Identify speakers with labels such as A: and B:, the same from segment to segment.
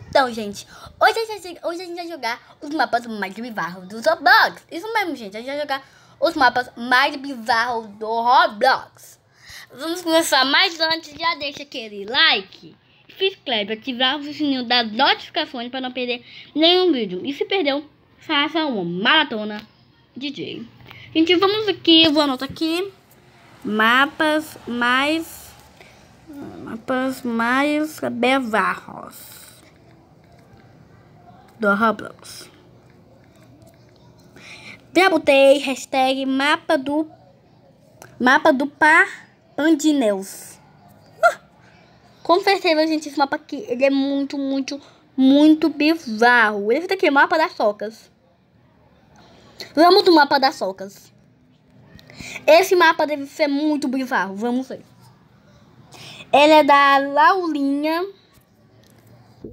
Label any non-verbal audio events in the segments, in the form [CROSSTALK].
A: Então, gente, hoje a gente, hoje a gente vai jogar os mapas mais bizarros do Roblox. Isso mesmo, gente, a gente vai jogar os mapas mais bizarros do Roblox. Vamos começar, mas antes já deixa aquele like, se inscreve, ativar o sininho das notificações para não perder nenhum vídeo. E se perdeu, faça uma maratona DJ. Gente, vamos aqui, vou anotar aqui, mapas mais mapas mais bevarros do Roblox. Já botei hashtag mapa do mapa do Pandineus. Ah, com certeza, gente, esse mapa aqui, ele é muito, muito, muito bizarro. Esse daqui é mapa das socas. Vamos do mapa das socas. Esse mapa deve ser muito bizarro, vamos ver. Ela é da Laulinha,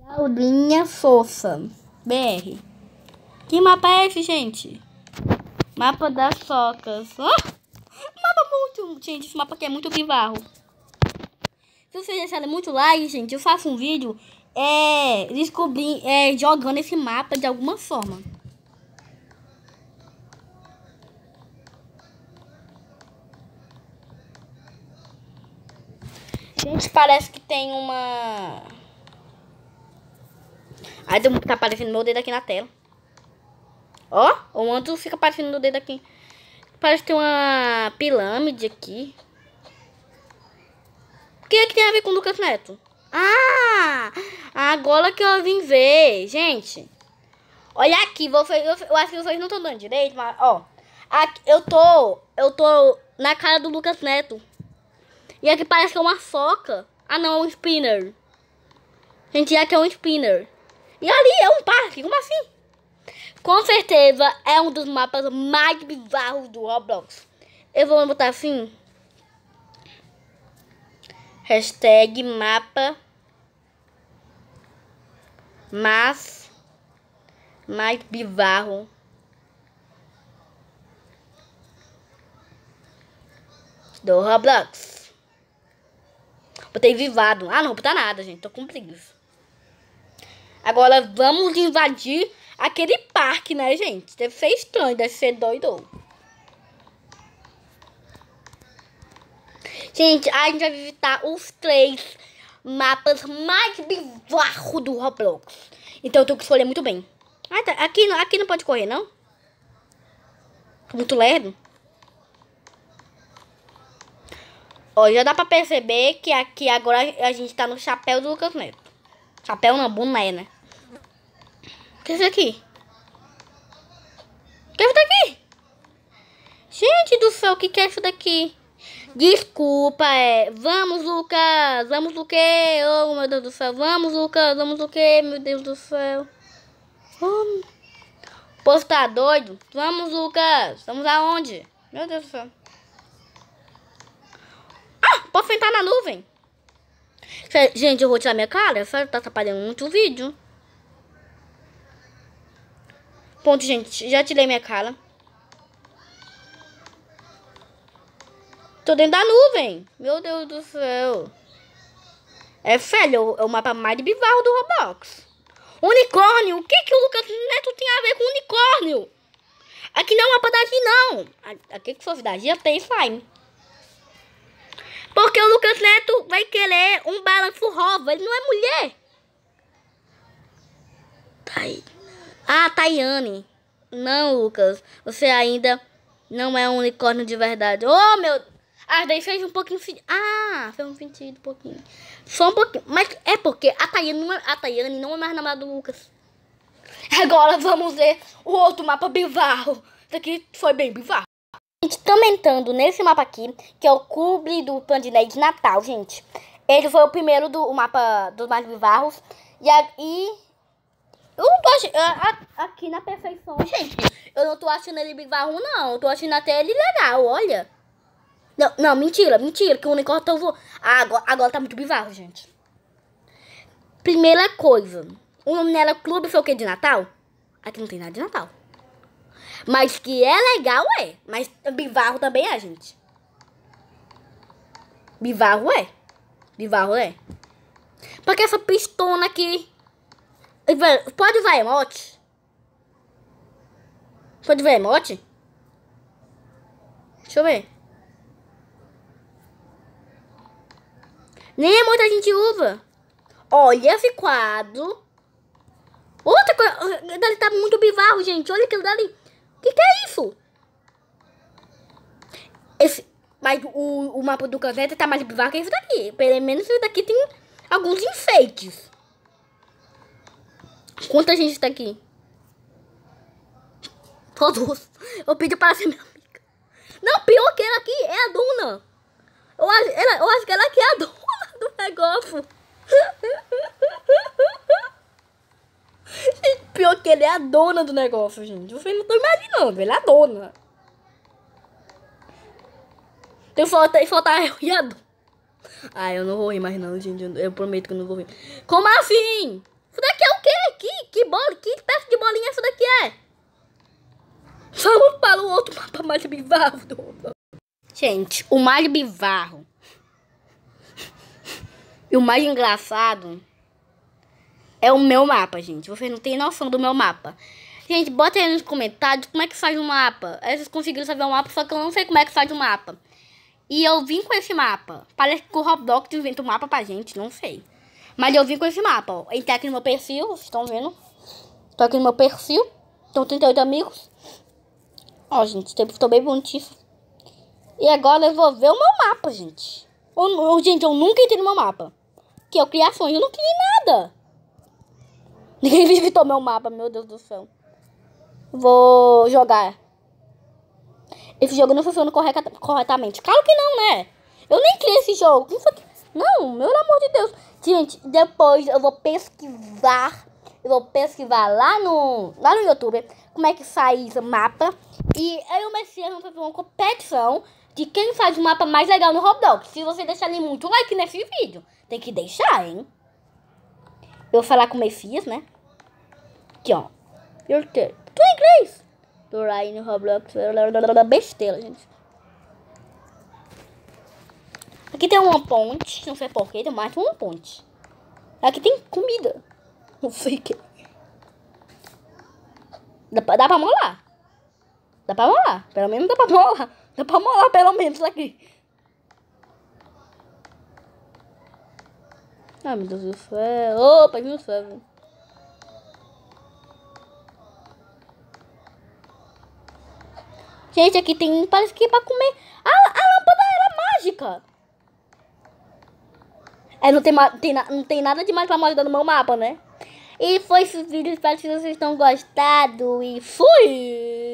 A: Laulinha Fofa. BR. Que mapa é esse, gente? Mapa das socas. Oh! Mapa muito. Gente, esse mapa aqui é muito bizarro. Se vocês deixarem muito like, gente, eu faço um vídeo é, descobrir, é, jogando esse mapa de alguma forma. Gente, parece que tem uma... Ai, tá aparecendo meu dedo aqui na tela. Ó, o manto fica aparecendo meu dedo aqui. Parece que tem uma pirâmide aqui. O que é que tem a ver com o Lucas Neto? Ah, agora que eu vim ver. Gente, olha aqui. Vocês, eu acho que vocês não estão dando direito, mas, ó. Aqui, eu tô, eu tô na cara do Lucas Neto. E aqui parece que é uma soca. Ah, não, é um spinner. Gente, aqui é um spinner. E ali é um parque, como assim? Com certeza é um dos mapas mais bizarros do Roblox. Eu vou botar assim. Hashtag mapa. Mas. Mais bizarro. Do Roblox. Botei vivado. Ah, não vou botar nada, gente. Tô com preguiça. Agora vamos invadir aquele parque, né, gente? Deve ser estranho, deve ser doido. Gente, a gente vai visitar os três mapas mais bizarros do Roblox. Então eu tenho que escolher muito bem. Ah, tá. Aqui, aqui não pode correr, não? Muito lerdo. Ó, já dá pra perceber que aqui agora a gente tá no chapéu do Lucas Neto. Chapéu não, boné, né? O que é isso aqui? O que é isso daqui? Gente do céu, o que, que é isso daqui? Desculpa, é. Vamos, Lucas! Vamos o quê? Oh, meu Deus do céu! Vamos, Lucas! Vamos o quê? Meu Deus do céu! Oh. Povo tá doido? Vamos, Lucas! Vamos aonde? Meu Deus do céu! Pode sentar na nuvem. Gente, eu vou tirar minha cara. Sério, tá atrapalhando muito o vídeo. Ponto, gente. Já tirei minha cara. Tô dentro da nuvem. Meu Deus do céu. É sério, é o mapa mais bizarro do Roblox. Unicórnio. O que que o Lucas Neto tem a ver com unicórnio? Aqui não é uma padaria, não. Aqui que for já tem fine. Porque o Lucas Neto vai querer um balanço rova. Ele não é mulher. Thay... Ah, Tayane. Não, Lucas. Você ainda não é um unicórnio de verdade. Oh, meu... Ah, daí fez um pouquinho... Ah, fez um sentido um pouquinho. Só um pouquinho. Mas é porque a Tayane não é, a Tayane não é mais namorada do Lucas. Agora vamos ver o outro mapa bizarro. Isso aqui foi bem bizarro. Estamos entrando nesse mapa aqui, que é o Cubre do Pandinei de Natal, gente. Ele foi o primeiro do o mapa dos mais bizarros. E, eu não tô achando. aqui na perfeição, gente. Eu não tô achando ele bizarro, não. Eu tô achando até ele legal, olha. Não, não, mentira, mentira. Que o unicórnio tá voando. Ah, agora, agora tá muito bizarro, gente. Primeira coisa. O nome dela é Clube foi o de Natal? Aqui não tem nada de Natal. Mas que é legal, é. Mas bivarro também é, gente. Bivarro é. Bivarro é. Porque essa pistona aqui... Pode usar emote? Pode ver emote? Deixa eu ver. Nem é muita gente usa. Olha esse quadro. Outra coisa. Ele tá muito bivarro, gente. Olha aquilo dali. Que que é isso? Esse, mas o, o mapa do Canzeta tá mais vivo que esse daqui. Pelo menos esse daqui tem alguns enfeites. Quanta gente tá aqui? Todos. Eu pedi para ser minha amiga. Não, pior que ela aqui é a dona. Eu acho, ela, eu acho que ela aqui é a dona do negócio. [LAUGHS] Pior que ele é a dona do negócio, gente. Vocês não estão tá imaginando, ele é a dona. Tem falta e a riado. Ah, eu não vou rir mais não, gente. Eu prometo que eu não vou rir. Como assim? Isso daqui é o quê? Que, que bola? Que peça de bolinha essa daqui é? Vamos para o outro mapa mais bivarro. Gente, o mais bizarro. E o mais engraçado é o meu mapa, gente. Vocês não têm noção do meu mapa. Gente, bota aí nos comentários como é que faz um mapa. Aí vocês conseguiram saber um mapa, só que eu não sei como é que faz um mapa. E eu vim com esse mapa. Parece que o Roblox inventa um mapa pra gente, não sei. Mas eu vim com esse mapa, ó. Entrei aqui no meu perfil, vocês estão vendo? Tô aqui no meu perfil. Tô 38 amigos. Ó, gente, tô bem bonitinho. E agora eu vou ver o meu mapa, gente. Eu, eu, gente, eu nunca entrei no meu mapa. Que eu é criações, eu não criei nada. Ninguém visitou meu mapa, meu Deus do céu. Vou jogar. Esse jogo não funciona corretamente. Claro que não, né? Eu nem criei esse jogo. Não, meu amor de Deus. Gente, depois eu vou pesquisar. Eu vou pesquisar lá no, lá no YouTube como é que faz mapa. E eu e o Messias vamos fazer uma competição de quem faz o mapa mais legal no Roblox. Se você deixar nem muito like nesse vídeo, tem que deixar, hein? Eu vou falar com o Messias, né? Aqui, ó. Verteiro. Tudo em inglês. do no Roblox. Besteira, gente. Aqui tem uma ponte. Não sei porquê. Tem mais uma ponte. Aqui tem comida. Não sei o que. Dá pra, dá pra molar. Dá pra molar. Pelo menos dá pra molar. Dá pra molar pelo menos aqui. Ai, ah, meu Deus do céu. Opa, meu Deus do céu. Gente, aqui tem. Parece que é pra comer. A, a lâmpada era é mágica. É, não tem, tem, não tem nada demais pra mostrar no meu mapa, né? E foi esse vídeo. Espero que vocês tenham gostado. E fui!